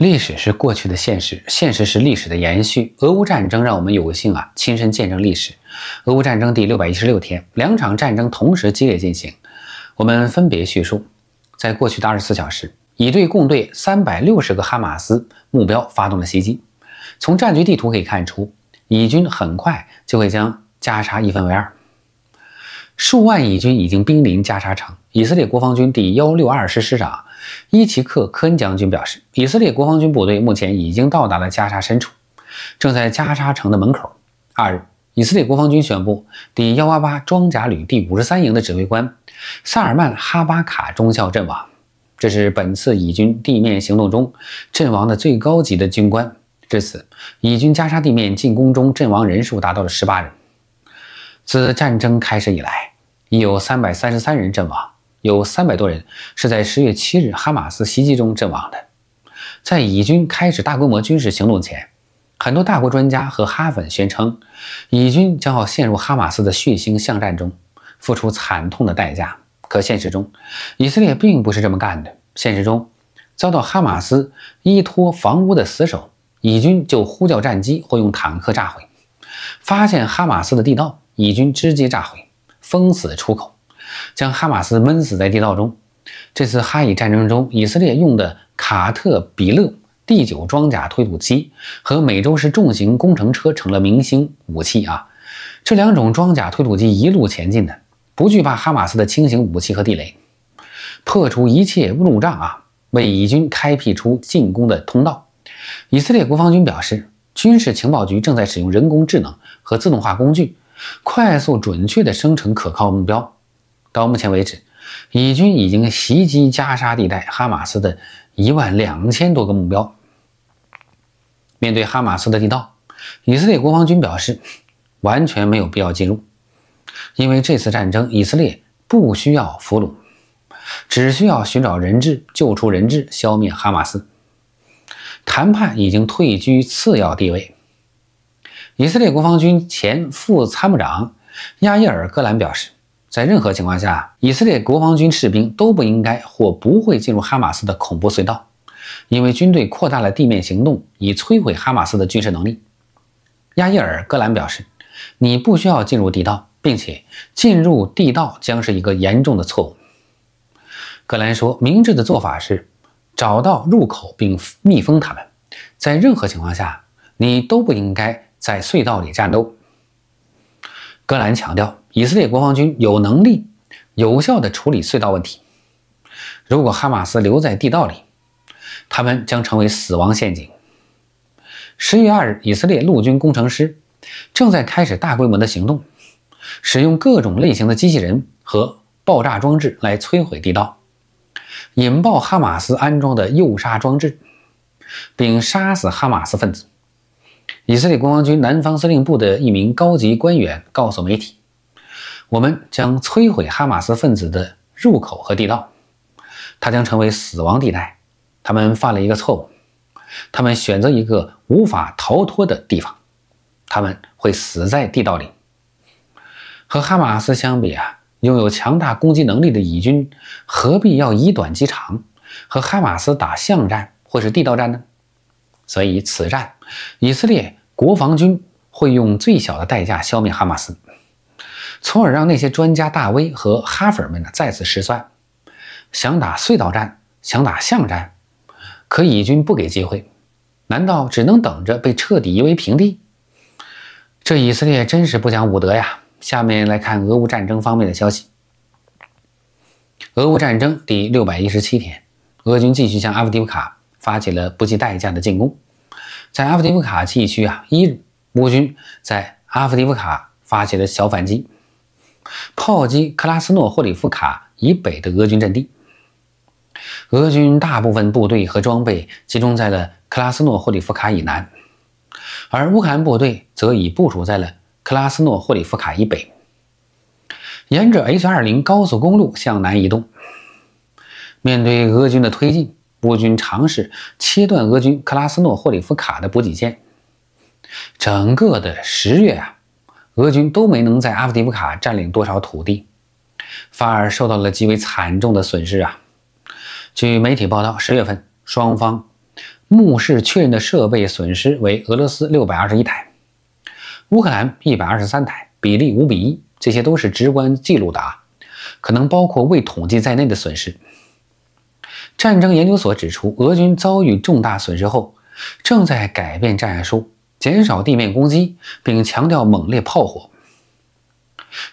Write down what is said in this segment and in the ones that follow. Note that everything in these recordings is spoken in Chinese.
历史是过去的现实，现实是历史的延续。俄乌战争让我们有幸啊，亲身见证历史。俄乌战争第六百一十六天，两场战争同时激烈进行，我们分别叙述。在过去的二十四小时，以对共对三百六十个哈马斯目标发动了袭击。从战局地图可以看出，以军很快就会将加沙一分为二。数万以军已经兵临加沙城。以色列国防军第幺六二师师长伊奇克·科恩将军表示，以色列国防军部队目前已经到达了加沙深处，正在加沙城的门口。二日，以色列国防军宣布，第幺八八装甲旅第五十三营的指挥官萨尔曼·哈巴卡中校阵亡，这是本次以军地面行动中阵亡的最高级的军官。至此，以军加沙地面进攻中阵亡人数达到了十八人。自战争开始以来，已有三百三十三人阵亡，有三百多人是在十月七日哈马斯袭击中阵亡的。在以军开始大规模军事行动前，很多大国专家和哈粉宣称，以军将要陷入哈马斯的血腥巷战中，付出惨痛的代价。可现实中，以色列并不是这么干的。现实中，遭到哈马斯依托房屋的死守，以军就呼叫战机或用坦克炸毁，发现哈马斯的地道。以军直接炸毁、封死出口，将哈马斯闷死在地道中。这次哈以战争中，以色列用的卡特比勒第九装甲推土机和美洲式重型工程车成了明星武器啊！这两种装甲推土机一路前进的，不惧怕哈马斯的轻型武器和地雷，破除一切路障啊，为以军开辟出进攻的通道。以色列国防军表示，军事情报局正在使用人工智能和自动化工具。快速准确的生成可靠目标。到目前为止，以军已经袭击加沙地带哈马斯的一万两千多个目标。面对哈马斯的地道，以色列国防军表示完全没有必要进入，因为这次战争以色列不需要俘虏，只需要寻找人质、救出人质、消灭哈马斯。谈判已经退居次要地位。以色列国防军前副参谋长亚伊尔·戈兰表示，在任何情况下，以色列国防军士兵都不应该或不会进入哈马斯的恐怖隧道，因为军队扩大了地面行动，以摧毁哈马斯的军事能力。亚伊尔·戈兰表示：“你不需要进入地道，并且进入地道将是一个严重的错误。”格兰说：“明智的做法是找到入口并密封它们。在任何情况下，你都不应该。”在隧道里战斗。格兰强调，以色列国防军有能力有效地处理隧道问题。如果哈马斯留在地道里，他们将成为死亡陷阱。十月二日，以色列陆军工程师正在开始大规模的行动，使用各种类型的机器人和爆炸装置来摧毁地道，引爆哈马斯安装的诱杀装置，并杀死哈马斯分子。以色列国防军南方司令部的一名高级官员告诉媒体：“我们将摧毁哈马斯分子的入口和地道，它将成为死亡地带。他们犯了一个错误，他们选择一个无法逃脱的地方，他们会死在地道里。和哈马斯相比啊，拥有强大攻击能力的以军何必要以短击长，和哈马斯打巷战或是地道战呢？”所以，此战，以色列国防军会用最小的代价消灭哈马斯，从而让那些专家大 V 和哈粉们呢再次失算。想打隧道战，想打巷战，可以军不给机会，难道只能等着被彻底夷为平地？这以色列真是不讲武德呀！下面来看俄乌战争方面的消息。俄乌战争第六百一十七天，俄军继续向阿夫迪夫卡。发起了不计代价的进攻，在阿夫迪夫卡地区啊，一乌军在阿夫迪夫卡发起了小反击，炮击克拉斯诺霍里夫卡以北的俄军阵地。俄军大部分部队和装备集中在了克拉斯诺霍里夫卡以南，而乌克兰部队则已部署在了克拉斯诺霍里夫卡以北，沿着 H 二零高速公路向南移动。面对俄军的推进。乌军尝试切断俄军克拉斯诺霍里夫卡的补给线，整个的十月啊，俄军都没能在阿夫迪夫卡占领多少土地，反而受到了极为惨重的损失啊。据媒体报道，十月份双方目视确认的设备损失为俄罗斯六百二十一台，乌克兰一百二十三台，比例五比一。这些都是直观记录的啊，可能包括未统计在内的损失。战争研究所指出，俄军遭遇重大损失后，正在改变战术，减少地面攻击，并强调猛烈炮火，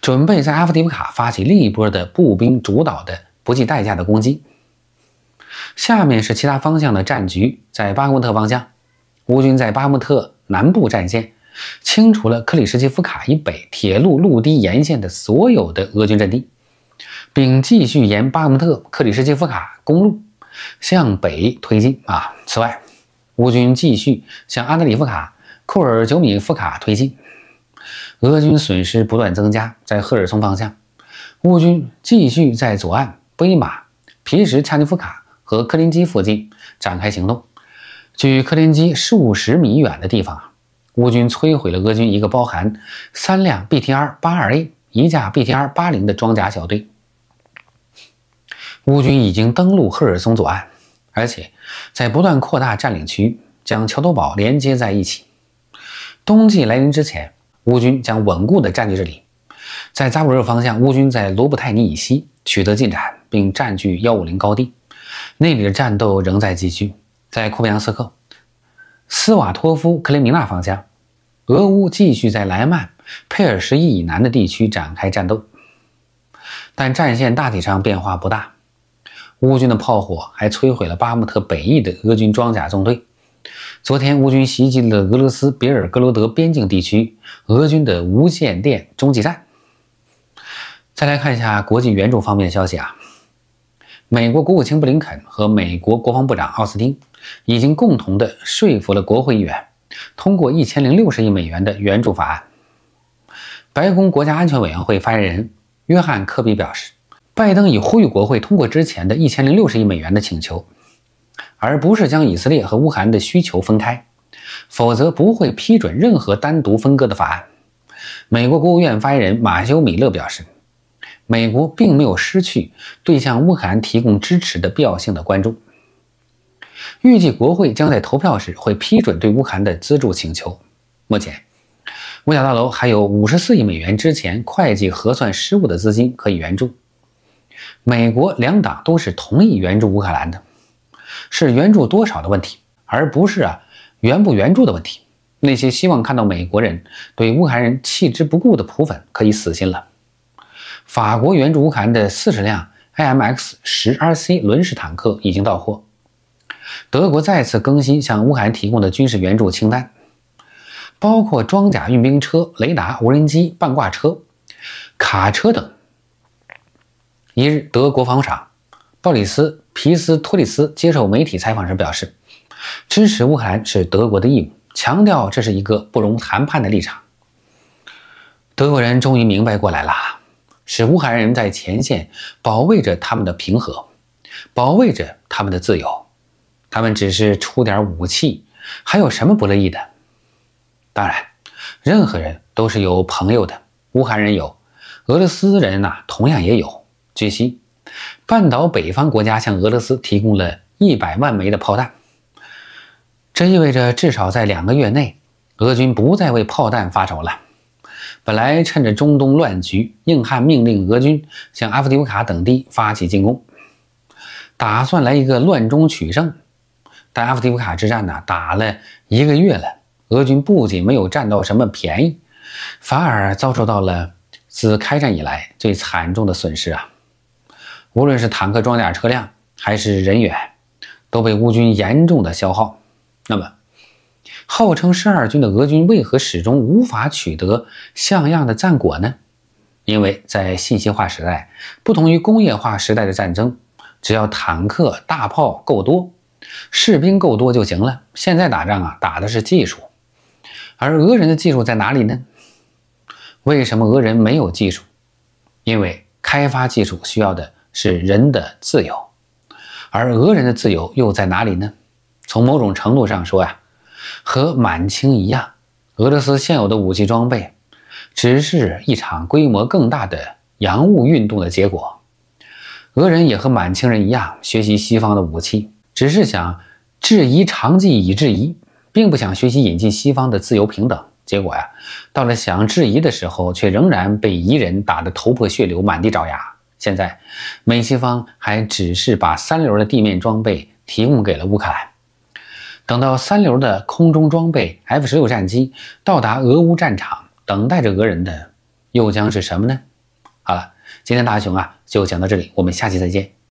准备在阿夫迪夫卡发起另一波的步兵主导的不计代价的攻击。下面是其他方向的战局：在巴赫穆特方向，乌军在巴赫穆特南部战线清除了克里什基夫卡以北铁路陆地沿线的所有的俄军阵地，并继续沿巴赫穆特克里什基夫卡公路。向北推进啊！此外，乌军继续向安德里夫卡、库尔久米夫卡推进，俄军损失不断增加。在赫尔松方向，乌军继续在左岸、布马、皮什恰尼夫卡和科林基附近展开行动。距科林基数十米远的地方，乌军摧毁了俄军一个包含三辆 BTR-82A、一架 BTR-80 的装甲小队。乌军已经登陆赫尔松左岸，而且在不断扩大占领区，将桥头堡连接在一起。冬季来临之前，乌军将稳固地占据这里。在扎布罗热方向，乌军在罗布泰尼以西取得进展，并占据150高地，那里的战斗仍在继续。在库布扬斯克、斯瓦托夫克雷米纳方向，俄乌继续在莱曼、佩尔什伊以南的地区展开战斗，但战线大体上变化不大。乌军的炮火还摧毁了巴穆特北翼的俄军装甲纵队。昨天，乌军袭击了俄罗斯别尔哥罗德边境地区俄军的无线电中继站。再来看一下国际援助方面的消息啊，美国国务卿布林肯和美国国防部长奥斯汀已经共同的说服了国会议员通过一千零六十亿美元的援助法案。白宫国家安全委员会发言人约翰·科比表示。拜登已呼吁国会通过之前的一千零六十亿美元的请求，而不是将以色列和乌克兰的需求分开，否则不会批准任何单独分割的法案。美国国务院发言人马修·米勒表示，美国并没有失去对向乌克兰提供支持的必要性的关注。预计国会将在投票时会批准对乌克兰的资助请求。目前，五角大楼还有五十四亿美元之前会计核算失误的资金可以援助。美国两党都是同意援助乌克兰的，是援助多少的问题，而不是啊援不援助的问题。那些希望看到美国人对乌克兰人弃之不顾的普粉可以死心了。法国援助乌克兰的四十辆 AMX-10RC 轮式坦克已经到货。德国再次更新向乌克兰提供的军事援助清单，包括装甲运兵车、雷达、无人机、半挂车、卡车等。一日，德国防长鲍里斯·皮斯托里斯接受媒体采访时表示：“支持乌克兰是德国的义务，强调这是一个不容谈判的立场。”德国人终于明白过来了，是乌克兰人在前线保卫着他们的平和，保卫着他们的自由。他们只是出点武器，还有什么不乐意的？当然，任何人都是有朋友的，乌克兰人有，俄罗斯人呐，同样也有。据悉，半岛北方国家向俄罗斯提供了一百万枚的炮弹，这意味着至少在两个月内，俄军不再为炮弹发愁了。本来趁着中东乱局，硬汉命令俄军向阿夫迪夫卡等地发起进攻，打算来一个乱中取胜。但阿夫迪夫卡之战呢，打了一个月了，俄军不仅没有占到什么便宜，反而遭受到了自开战以来最惨重的损失啊！无论是坦克装甲车辆还是人员，都被乌军严重的消耗。那么，号称十二军的俄军为何始终无法取得像样的战果呢？因为在信息化时代，不同于工业化时代的战争，只要坦克、大炮够多，士兵够多就行了。现在打仗啊，打的是技术，而俄人的技术在哪里呢？为什么俄人没有技术？因为开发技术需要的。是人的自由，而俄人的自由又在哪里呢？从某种程度上说呀，和满清一样，俄罗斯现有的武器装备，只是一场规模更大的洋务运动的结果。俄人也和满清人一样，学习西方的武器，只是想质疑长技以质疑，并不想学习引进西方的自由平等。结果呀，到了想质疑的时候，却仍然被夷人打得头破血流，满地找牙。现在，美西方还只是把三流的地面装备提供给了乌克兰，等到三流的空中装备 F 十六战机到达俄乌战场，等待着俄人的又将是什么呢？好了，今天大熊啊就讲到这里，我们下期再见。